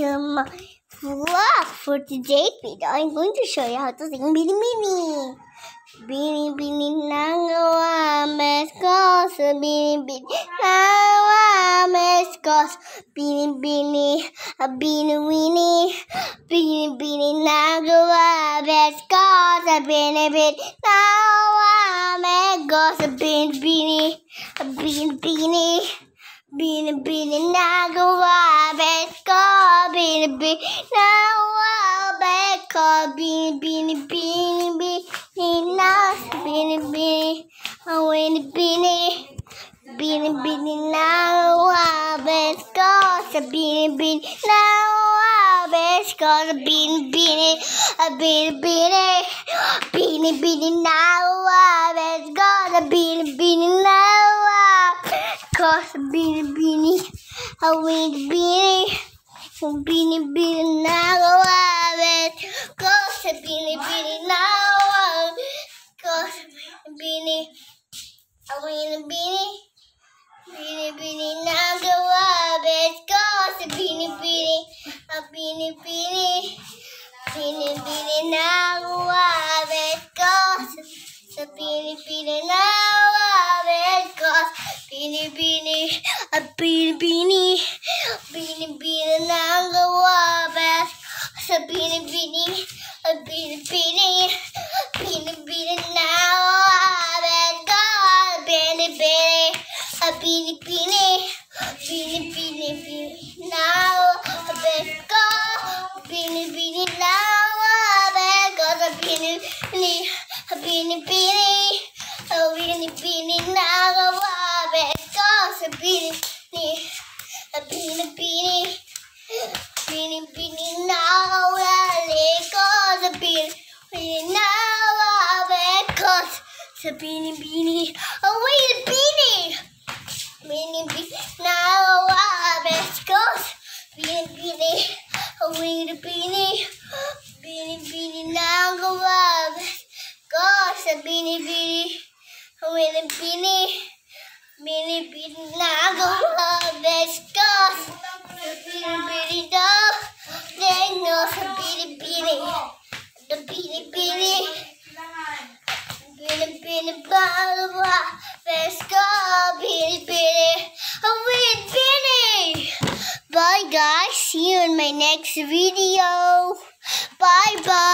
to my vlog for today, but I'm going to show you how to sing Beanie Beanie. Beanie Beanie now Nangawa Mescos Beanie Beanie now Nangawa Mescos Beanie Beanie Beanie Weenie Beanie Beanie now Nangawa Mescos Beanie Beanie now Nangawa Mescos Beanie Beanie Beanie Beanie Beanie Beanie now Nangawa bin bin now be up bin bin bin bin now bin bin when bin bin bin now be up bin bin now be up bin bin bin bin bin bin now be up bin bin now cause bin be a wing beanie Kung binibili na ako awit ko sa binibili na ako awit ko sa binibili ako binibili binibili na ako awit ko sa binibili ang binibili binibili na ako awit ko sa binibili na ako awit ko binibili ang binibili a beanie beanie, a beanie beanie, beanie beanie now. I've been gone, beanie beanie, a beanie beanie, beanie beanie beanie now. I've been gone, beanie beanie now. I've been gone, a beanie beanie, a beanie beanie, a beanie beanie now. I've gone, a beanie beanie, a beanie beanie. We now have a cut. It's a beanie beanie. Oh wait, a beanie. Beanie beanie. Now I have a cut. Beanie beanie. Oh wait, a beanie. Beanie beanie. Now I have a cut. It's a beanie beanie. Oh wait, a beanie. Beanie beanie. Now Pilih Pilih pilih balwa Let's go Pilih pilih Billy Bye guys See you in my next video Bye bye